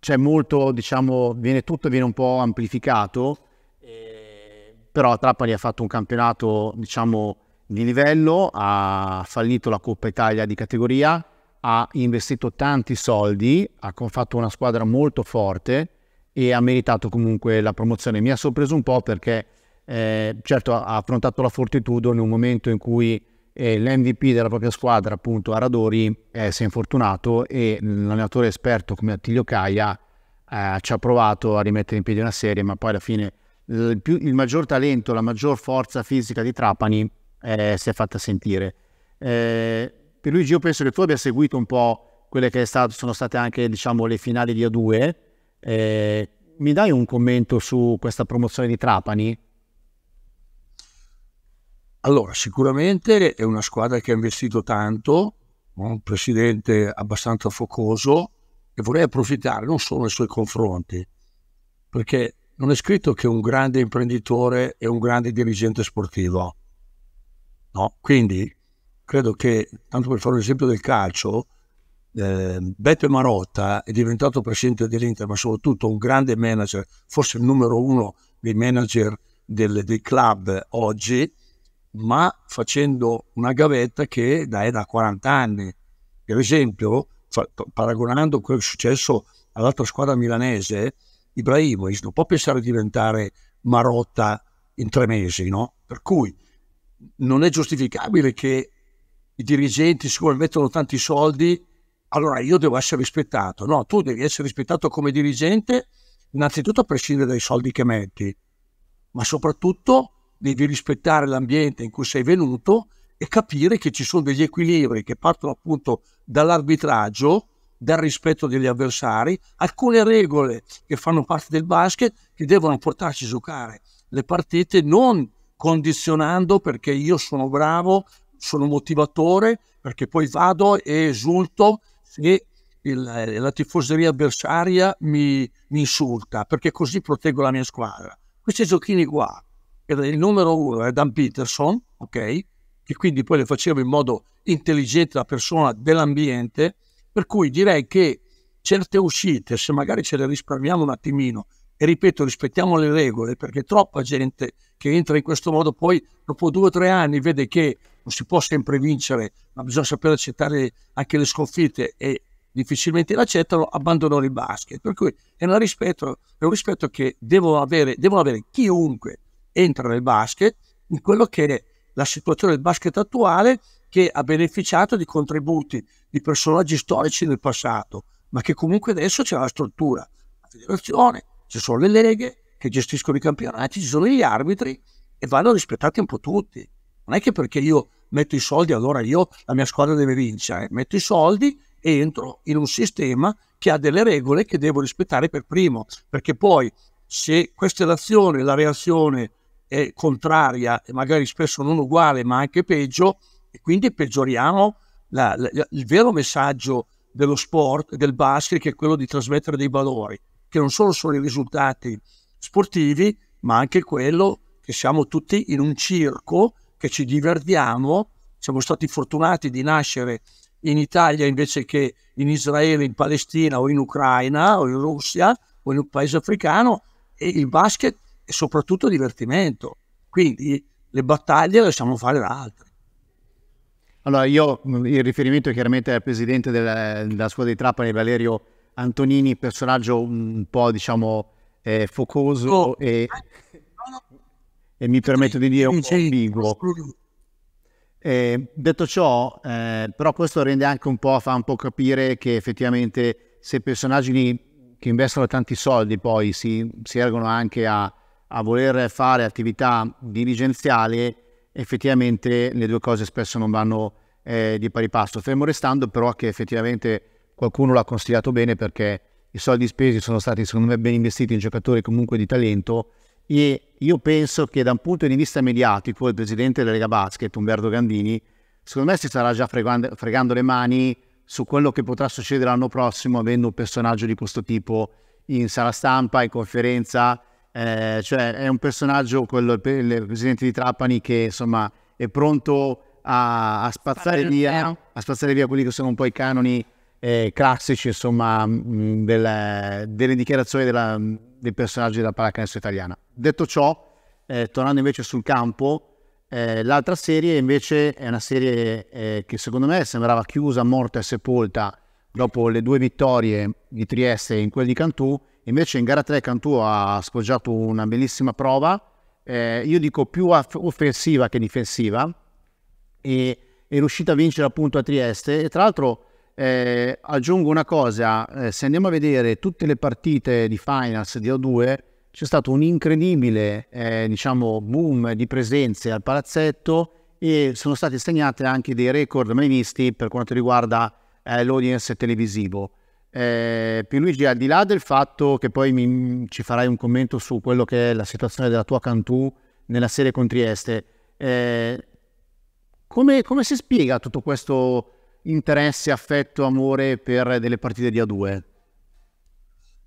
c'è molto, diciamo, viene tutto viene un po' amplificato, eh, però Trapani ha fatto un campionato, diciamo, di livello, ha fallito la Coppa Italia di categoria, ha investito tanti soldi, ha fatto una squadra molto forte e ha meritato comunque la promozione. Mi ha sorpreso un po' perché eh, certo ha affrontato la Fortitudo in un momento in cui eh, l'MVP della propria squadra, appunto Aradori, eh, si è infortunato e l'allenatore esperto come Attilio Caia eh, ci ha provato a rimettere in piedi una serie, ma poi alla fine eh, il, più, il maggior talento, la maggior forza fisica di Trapani eh, si è fatta sentire. Eh, per Luigi io penso che tu abbia seguito un po' quelle che stato, sono state anche diciamo, le finali di A2. Eh, mi dai un commento su questa promozione di Trapani? Allora, sicuramente è una squadra che ha investito tanto, un presidente abbastanza focoso e vorrei approfittare non solo nei suoi confronti, perché non è scritto che un grande imprenditore è un grande dirigente sportivo. No, quindi credo che, tanto per fare un esempio del calcio, eh, Beppe Marotta è diventato presidente dell'Inter, ma soprattutto un grande manager, forse il numero uno dei manager del, dei club oggi, ma facendo una gavetta che è da 40 anni. Per esempio, paragonando quello che è successo all'altra squadra milanese, Ibrahimovic non può pensare di diventare Marotta in tre mesi, no? Per cui non è giustificabile che i dirigenti siccome mettono tanti soldi, allora io devo essere rispettato. No, tu devi essere rispettato come dirigente, innanzitutto a prescindere dai soldi che metti, ma soprattutto devi rispettare l'ambiente in cui sei venuto e capire che ci sono degli equilibri che partono appunto dall'arbitraggio, dal rispetto degli avversari, alcune regole che fanno parte del basket che devono portarci a giocare le partite non condizionando perché io sono bravo, sono motivatore perché poi vado e esulto se il, eh, la tifoseria avversaria mi, mi, insulta, perché così proteggo la mia squadra. Questi giochini qua, il numero uno è Dan Peterson, ok? Che quindi poi le facevo in modo intelligente la persona dell'ambiente, per cui direi che certe uscite, se magari ce le risparmiamo un attimino, e ripeto, rispettiamo le regole perché troppa gente che entra in questo modo poi dopo due o tre anni vede che non si può sempre vincere, ma bisogna sapere accettare anche le sconfitte e difficilmente l'accettano, abbandonano il basket. Per cui è un rispetto, è un rispetto che devono avere, devono avere chiunque entra nel basket in quello che è la situazione del basket attuale che ha beneficiato di contributi di personaggi storici nel passato, ma che comunque adesso c'è la struttura, la federazione, ci sono le leghe che gestiscono i campionati, ci sono gli arbitri e vanno rispettati un po' tutti. Non è che perché io metto i soldi, allora io la mia squadra deve vincere, metto i soldi e entro in un sistema che ha delle regole che devo rispettare per primo, perché poi se questa è l'azione, la reazione è contraria e magari spesso non uguale, ma anche peggio, e quindi peggioriamo la, la, il vero messaggio dello sport, del basket, che è quello di trasmettere dei valori che non solo sono i risultati sportivi, ma anche quello che siamo tutti in un circo, che ci divertiamo, siamo stati fortunati di nascere in Italia invece che in Israele, in Palestina o in Ucraina o in Russia o in un paese africano e il basket è soprattutto divertimento. Quindi le battaglie le siamo fare da altri. Allora, io mm, il riferimento chiaramente al presidente della, della scuola di Trapani, Valerio Antonini, personaggio un po' diciamo eh, focoso oh. e, e, mi permetto di dire un po' ambiguo. Eh, detto ciò, eh, però questo rende anche un po', fa un po' capire che effettivamente se personaggi che investono tanti soldi poi si, si ergono anche a, a voler fare attività dirigenziali, effettivamente le due cose spesso non vanno eh, di pari passo. Fermo restando però che effettivamente qualcuno l'ha consigliato bene perché i soldi spesi sono stati secondo me ben investiti in giocatori comunque di talento e io penso che da un punto di vista mediatico il presidente della Lega Basket, Umberto Gandini, secondo me si starà già fregando, fregando le mani su quello che potrà succedere l'anno prossimo avendo un personaggio di questo tipo in sala stampa, in conferenza, eh, cioè è un personaggio, quello, il presidente di Trapani, che insomma è pronto a, a, spazzare, via, a spazzare via quelli che sono un po' i canoni eh, classici insomma, mh, mm, delle, delle, dichiarazioni della, dei personaggi della pallacanestro italiana. Detto ciò, eh, tornando invece sul campo, eh, l'altra serie invece è una serie eh, che secondo me sembrava chiusa, morta e sepolta dopo le due vittorie di Trieste in quella di Cantù. Invece in gara 3 Cantù ha sfoggiato una bellissima prova, eh, io dico più offensiva che difensiva, e è riuscita a vincere appunto a Trieste. E tra l'altro eh, aggiungo una cosa, eh, se andiamo a vedere tutte le partite di Finals di O2, c'è stato un incredibile eh, diciamo, boom di presenze al palazzetto e sono stati segnati anche dei record mai visti per quanto riguarda eh, l'audience televisivo. Eh, Pierluigi, al di là del fatto che poi mi, ci farai un commento su quello che è la situazione della tua Cantù nella serie con Trieste, eh, come, come si spiega tutto questo? interesse, affetto, amore per delle partite di A2?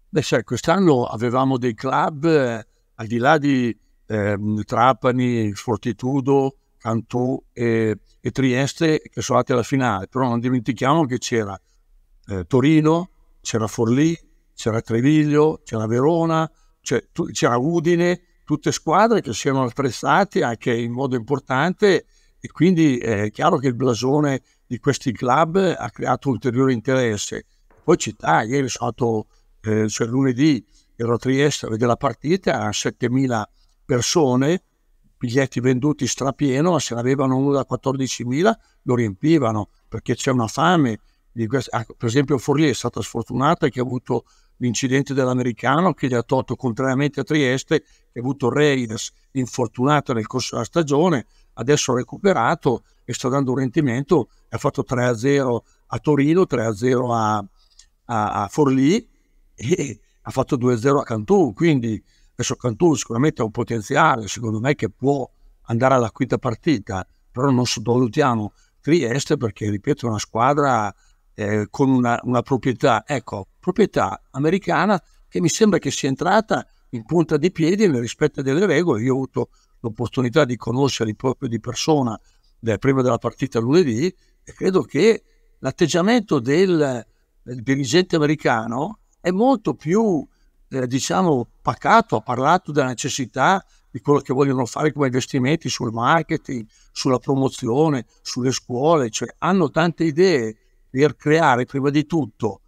Beh, sai, quest'anno avevamo dei club, eh, al di là di eh, Trapani, Fortitudo, Cantù e, e, Trieste, che sono andati alla finale, però non dimentichiamo che c'era eh, Torino, c'era Forlì, c'era Treviglio, c'era Verona, cioè, tu, c'era Udine, tutte squadre che si erano attrezzate anche in modo importante e quindi è chiaro che il blasone di questi club ha creato ulteriore interesse. Poi città, ieri sono stato, eh, cioè lunedì ero a Trieste a vedere la partita, a 7.000 persone, biglietti venduti strapieno, ma se ne avevano uno da 14.000 lo riempivano perché c'è una fame. Ah, per esempio Forlì è stata sfortunata che ha avuto l'incidente dell'americano che gli ha tolto, contrariamente a Trieste, che ha avuto Reyes infortunato nel corso della stagione, adesso ha recuperato e sta dando un rendimento, ha fatto 3-0 a Torino, 3-0 a, a, a, Forlì e ha fatto 2-0 a Cantù, quindi adesso Cantù sicuramente ha un potenziale, secondo me che può andare alla quinta partita, però non sottovalutiamo Trieste perché, ripeto, è una squadra eh, con una, una proprietà, ecco, proprietà americana che mi sembra che sia entrata in punta di piedi nel rispetto delle regole. Io ho avuto l'opportunità di conoscerli proprio di persona prima della partita lunedì e credo che l'atteggiamento del, del dirigente americano è molto più, eh, diciamo, pacato, ha parlato della necessità di quello che vogliono fare come investimenti sul marketing, sulla promozione, sulle scuole, cioè hanno tante idee per creare prima di tutto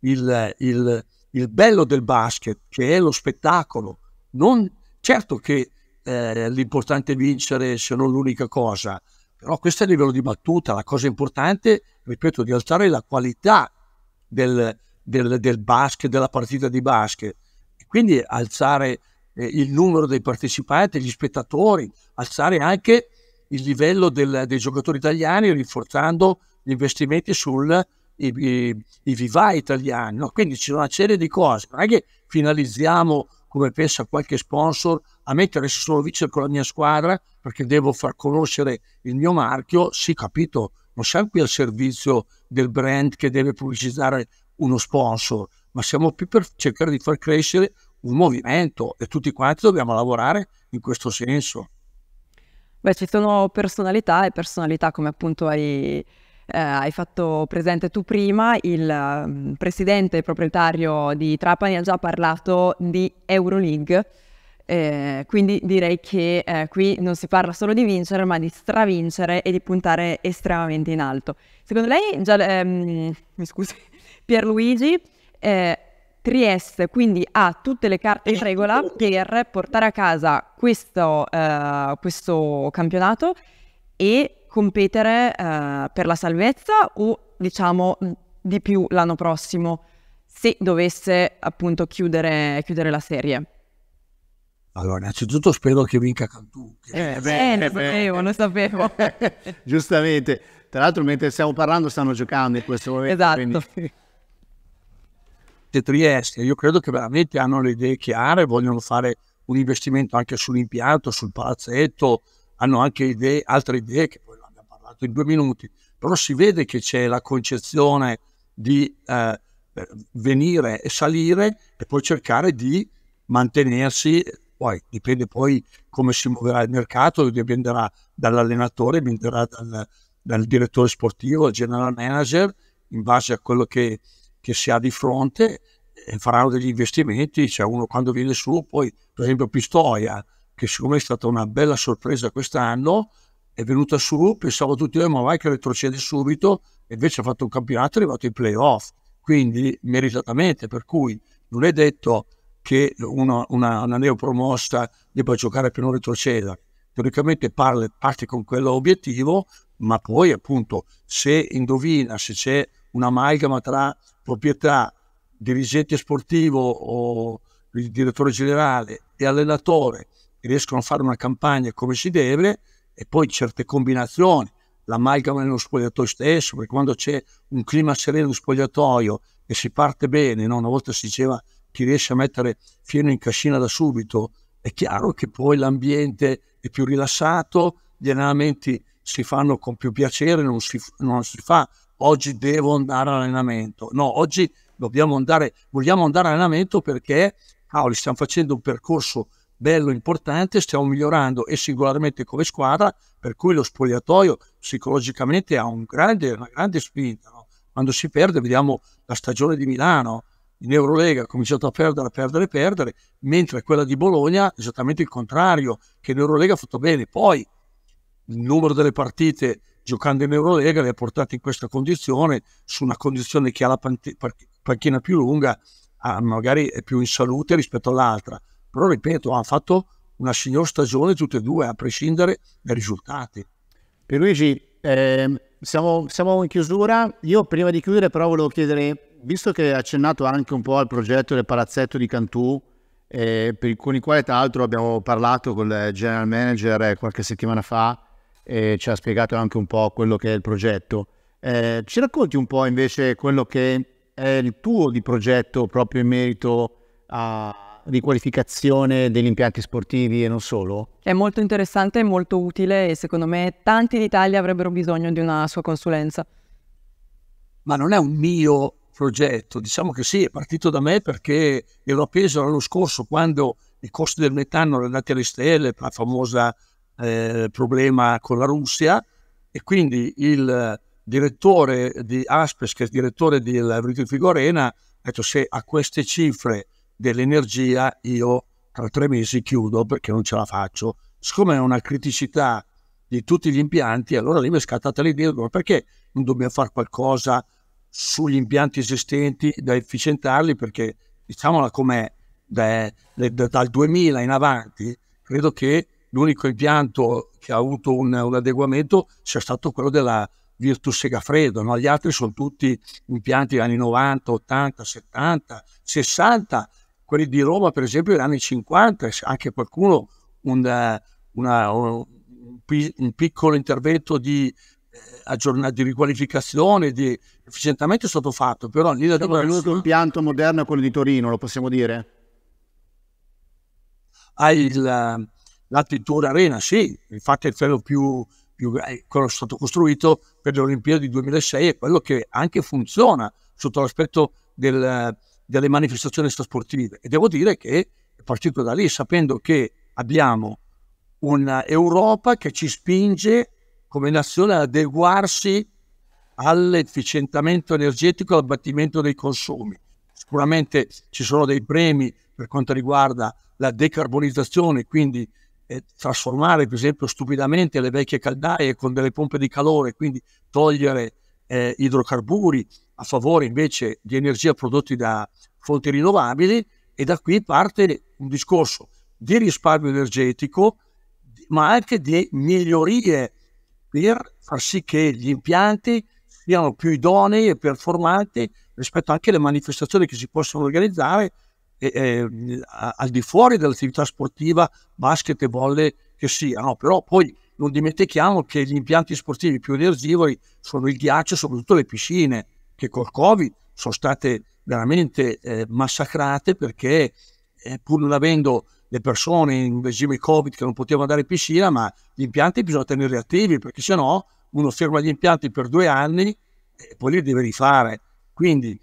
il, il, il bello del basket, che è lo spettacolo. Non, certo che eh, l'importante è vincere se non l'unica cosa. Però questo è il livello di battuta, la cosa importante, ripeto, di alzare la qualità del, del, del, basket, della partita di basket. E quindi alzare eh, il numero dei partecipanti, gli spettatori, alzare anche il livello del, dei giocatori italiani rinforzando gli investimenti sui vivai italiani. No? Quindi c'è una serie di cose, non è che finalizziamo come pensa qualche sponsor, a mettere se sono vice con la mia squadra perché devo far conoscere il mio marchio, sì capito, non siamo qui al servizio del brand che deve pubblicizzare uno sponsor, ma siamo qui per cercare di far crescere un movimento e tutti quanti dobbiamo lavorare in questo senso. Beh, ci sono personalità e personalità come appunto hai eh, hai fatto presente tu prima, il um, presidente proprietario di Trapani ha già parlato di Euroleague. Eh, quindi direi che eh, qui non si parla solo di vincere, ma di stravincere e di puntare estremamente in alto. Secondo lei, già, ehm, mi scusi, Pierluigi, eh, Trieste quindi ha tutte le carte in regola per portare a casa questo, eh, questo campionato e competere eh, per la salvezza o diciamo mm, di più l'anno prossimo se dovesse appunto chiudere, chiudere la serie? Allora, innanzitutto spero che vinca Cantù. Che... Eh, beh, eh, lo sapevo, lo sapevo. Giustamente. Tra l'altro, mentre stiamo parlando, stanno giocando in questo momento. Esatto. Quindi... Trieste, io credo che veramente hanno le idee chiare, vogliono fare un investimento anche sull'impianto, sul palazzetto, hanno anche idee, altre idee che parlato in due minuti, però si vede che c'è la concezione di eh, venire e salire e poi cercare di mantenersi, poi dipende poi come si muoverà il mercato, dipenderà dall'allenatore, dipenderà dal, dal direttore sportivo, dal general manager, in base a quello che, che si ha di fronte, e faranno degli investimenti, cioè uno quando viene su, poi per esempio Pistoia, che siccome è stata una bella sorpresa quest'anno, è venuta su, pensavo tutti, eh, ma vai che retrocede subito, e invece ha fatto un campionato, è arrivato in playoff, quindi meritatamente, per cui non è detto che una, una, una neopromossa debba giocare per non retrocedere. Teoricamente parla, parte con quell'obiettivo, ma poi appunto se indovina, se c'è un'amalgama tra proprietà, dirigente sportivo o il direttore generale e allenatore riescono a fare una campagna come si deve, e poi certe combinazioni, l'amalgama nello spogliatoio stesso, perché quando c'è un clima sereno spogliatoio e si parte bene, no? una volta si diceva chi riesce a mettere fieno in cascina da subito, è chiaro che poi l'ambiente è più rilassato, gli allenamenti si fanno con più piacere, non si, non si fa oggi devo andare all'allenamento, no, oggi dobbiamo andare, vogliamo andare all'allenamento perché cavoli, stiamo facendo un percorso bello, importante, stiamo migliorando e singolarmente come squadra, per cui lo spogliatoio psicologicamente ha un grande, una grande spinta. No? Quando si perde, vediamo la stagione di Milano, in Eurolega ha cominciato a perdere, perdere, perdere, mentre quella di Bologna è esattamente il contrario, che in Eurolega ha fatto bene. Poi il numero delle partite giocando in Eurolega le ha portate in questa condizione, su una condizione che ha la panchina più lunga, ah, magari è più in salute rispetto all'altra. Però ripeto, hanno fatto una signor stagione tutte e due, a prescindere dai risultati. Per Luigi, eh, siamo, siamo, in chiusura. Io prima di chiudere però volevo chiedere, visto che hai accennato anche un po' al progetto del palazzetto di Cantù, eh, per, con il quale tra l'altro abbiamo parlato con il general manager eh, qualche settimana fa e ci ha spiegato anche un po' quello che è il progetto. Eh, ci racconti un po' invece quello che è il tuo di progetto proprio in merito a, riqualificazione degli impianti sportivi e non solo? È molto interessante e molto utile e secondo me tanti d'Italia avrebbero bisogno di una sua consulenza. Ma non è un mio progetto, diciamo che sì, è partito da me perché ero appeso l'anno scorso quando i costi del metano erano andati alle stelle, la famosa eh, problema con la Russia e quindi il direttore di Aspes, che è il direttore di Ritorno Figorena, ha detto se a queste cifre dell'energia io tra tre mesi chiudo perché non ce la faccio. Siccome è una criticità di tutti gli impianti, allora lì mi è scattata l'idea, perché non dobbiamo fare qualcosa sugli impianti esistenti da efficientarli? Perché diciamola com'è, da, da, dal 2000 in avanti, credo che l'unico impianto che ha avuto un, un adeguamento sia stato quello della Virtus Segafredo, no? gli altri sono tutti impianti degli anni 90, 80, 70, 60 quelli di Roma, per esempio, negli anni 50, anche qualcuno, un, eh, una, un, un piccolo intervento di, eh, di riqualificazione, di efficientamento è stato fatto, però lì da cioè, L'unico impianto moderno è quello di Torino, lo possiamo dire? Hai ah, la, la Tintura Arena, sì, infatti è quello più, più eh, quello è stato costruito per le Olimpiadi 2006 è quello che anche funziona sotto l'aspetto del, delle manifestazioni sportive e devo dire che è partito da lì sapendo che abbiamo un'Europa che ci spinge come nazione ad adeguarsi all'efficientamento energetico e all'abbattimento dei consumi. Sicuramente ci sono dei premi per quanto riguarda la decarbonizzazione, quindi eh, trasformare per esempio stupidamente le vecchie caldaie con delle pompe di calore, quindi togliere eh, idrocarburi, a favore invece di energia prodotti da fonti rinnovabili e da qui parte un discorso di risparmio energetico, ma anche di migliorie per far sì che gli impianti siano più idonei e performanti rispetto anche alle manifestazioni che si possono organizzare eh, eh, al di fuori dell'attività sportiva, basket e volle che siano. però poi non dimentichiamo che gli impianti sportivi più energivori sono il ghiaccio, soprattutto le piscine, che col Covid sono state veramente eh, massacrate perché eh, pur non avendo le persone in regime Covid che non potevano andare in piscina, ma gli impianti bisogna tenerli attivi perché se no uno ferma gli impianti per due anni e eh, poi li deve rifare. Quindi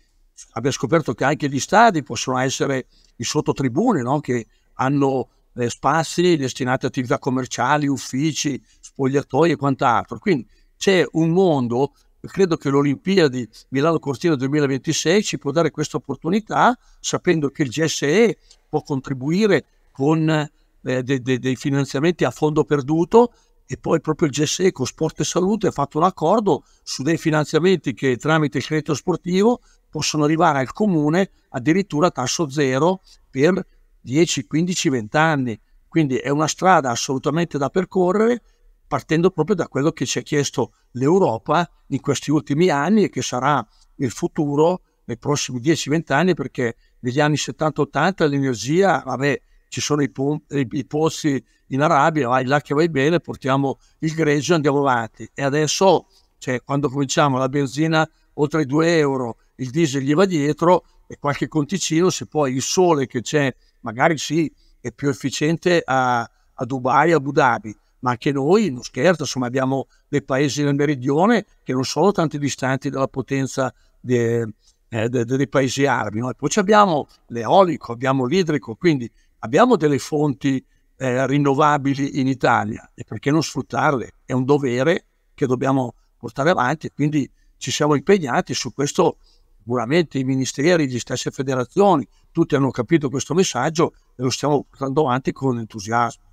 abbiamo scoperto che anche gli stadi possono essere i sottotribune no? che hanno eh, spazi destinati a attività commerciali, uffici, spogliatoi e quant'altro. Quindi c'è un mondo, credo che l'Olimpiadi Milano Cortina 2026 ci può dare questa opportunità, sapendo che il GSE può contribuire con eh, de- de- dei finanziamenti a fondo perduto e poi proprio il GSE con Sport e Salute ha fatto un accordo su dei finanziamenti che tramite il credito sportivo possono arrivare al comune addirittura a tasso zero per 10, 15, 20 anni. Quindi è una strada assolutamente da percorrere partendo proprio da quello che ci ha chiesto l'Europa in questi ultimi anni e che sarà il futuro nei prossimi 10-20 anni perché negli anni 70-80 l'energia, vabbè, ci sono i, po- i pozzi in Arabia, vai là che vai bene, portiamo il greggio e andiamo avanti. E adesso, cioè, quando cominciamo la benzina oltre i 2 euro, il diesel gli va dietro e qualche conticino, se poi il sole che c'è magari sì, è più efficiente a, a Dubai, a Abu Dhabi, ma anche noi, non scherzo, insomma abbiamo dei paesi del meridione che non sono tanto distanti dalla potenza de, eh, de, de, dei paesi arabi. No? poi abbiamo l'eolico, abbiamo l'idrico, quindi abbiamo delle fonti eh, rinnovabili in Italia e perché non sfruttarle? È un dovere che dobbiamo portare avanti e quindi ci siamo impegnati su questo sicuramente i ministeri, le stesse federazioni, tutti hanno capito questo messaggio e lo stiamo portando avanti con entusiasmo.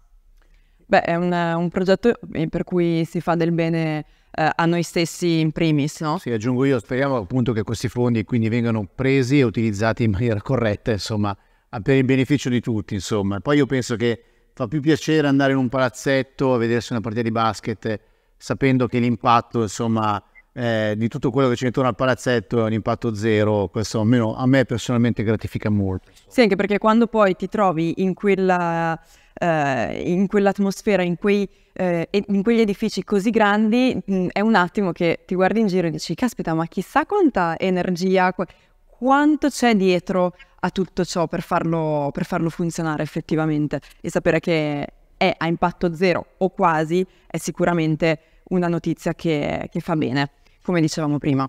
Beh, è un, un progetto eh, per cui si fa del bene eh, a noi stessi in primis, no? Sì, aggiungo io, speriamo appunto che questi fondi quindi vengano presi e utilizzati in maniera corretta, insomma, per il beneficio di tutti, insomma. Poi io penso che fa più piacere andare in un palazzetto a vedersi una partita di basket sapendo che l'impatto, insomma, eh, di tutto quello che c'è intorno al palazzetto è un impatto zero, questo almeno a me personalmente gratifica molto. Sì, anche perché quando poi ti trovi in, quella, eh, in quell'atmosfera, in, quei, eh, in, quegli edifici così grandi, mh, mm, è un attimo che ti guardi in giro e dici, caspita, ma chissà quanta energia, qu- quanto c'è dietro a tutto ciò per farlo, per farlo funzionare effettivamente e sapere che è a impatto zero o quasi è sicuramente una notizia che, che fa bene come dicevamo prima.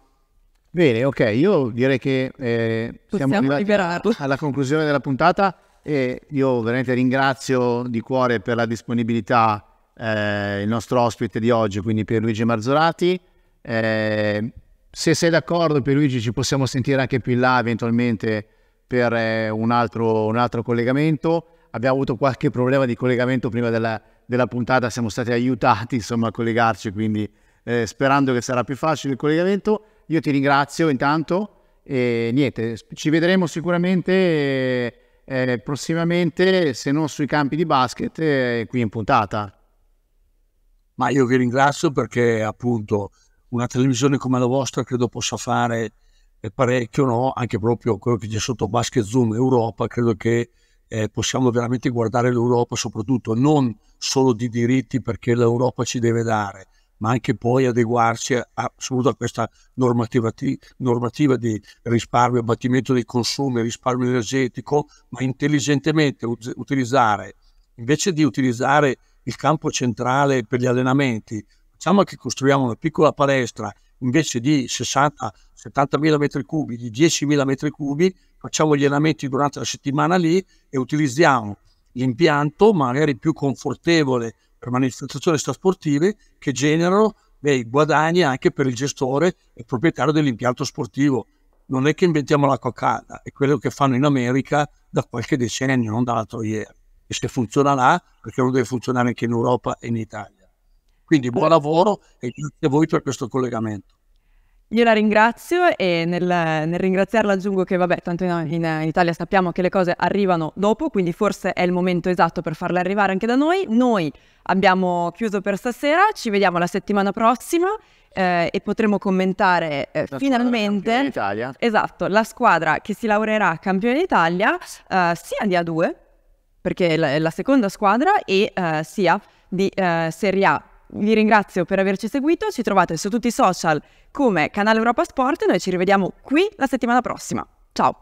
Bene, ok, io direi che eh, siamo arrivati alla conclusione della puntata e io veramente ringrazio di cuore per la disponibilità eh, il nostro ospite di oggi, quindi Pierluigi Marzorati. Eh, se sei d'accordo Pierluigi ci possiamo sentire anche più in là eventualmente per eh, un, altro, un, altro, collegamento. Abbiamo avuto qualche problema di collegamento prima della, della puntata, siamo stati aiutati insomma, a collegarci, quindi eh, sperando che sarà più facile il collegamento. Io ti ringrazio intanto e niente, ci vedremo sicuramente eh, prossimamente, se non sui campi di basket, eh, qui in puntata. Ma io vi ringrazio perché appunto una televisione come la vostra credo possa fare eh, parecchio, no? anche proprio quello che c'è sotto Basket Zoom Europa, credo che eh, possiamo veramente guardare l'Europa soprattutto non solo di diritti perché l'Europa ci deve dare, ma anche poi adeguarsi a, a, questa normativa, normativa, di risparmio, abbattimento dei consumi, risparmio energetico, ma intelligentemente utilizzare, invece di utilizzare il campo centrale per gli allenamenti, facciamo che costruiamo una piccola palestra invece di 60-70.000 metri cubi, di 10.000 metri cubi, facciamo gli allenamenti durante la settimana lì e utilizziamo l'impianto magari più confortevole per manifestazioni strasportive che generano dei guadagni anche per il gestore e proprietario dell'impianto sportivo. Non è che inventiamo la cocana, è quello che fanno in America da qualche decennio, non dall'altro ieri. E se funziona là, perché non deve funzionare anche in Europa e in Italia. Quindi buon lavoro e grazie a voi per questo collegamento. Io la ringrazio e nel, nel, ringraziarla aggiungo che vabbè, tanto in, in, Italia sappiamo che le cose arrivano dopo, quindi forse è il momento esatto per farle arrivare anche da noi. Noi abbiamo chiuso per stasera, ci vediamo la settimana prossima eh, e potremo commentare eh, finalmente esatto, la squadra che si laureerà campione d'Italia eh, sia di A2, perché è la, è la seconda squadra, e eh, sia di eh, Serie A vi ringrazio per averci seguito, ci trovate su tutti i social come Canale Europa Sport, noi ci rivediamo qui la settimana prossima. Ciao!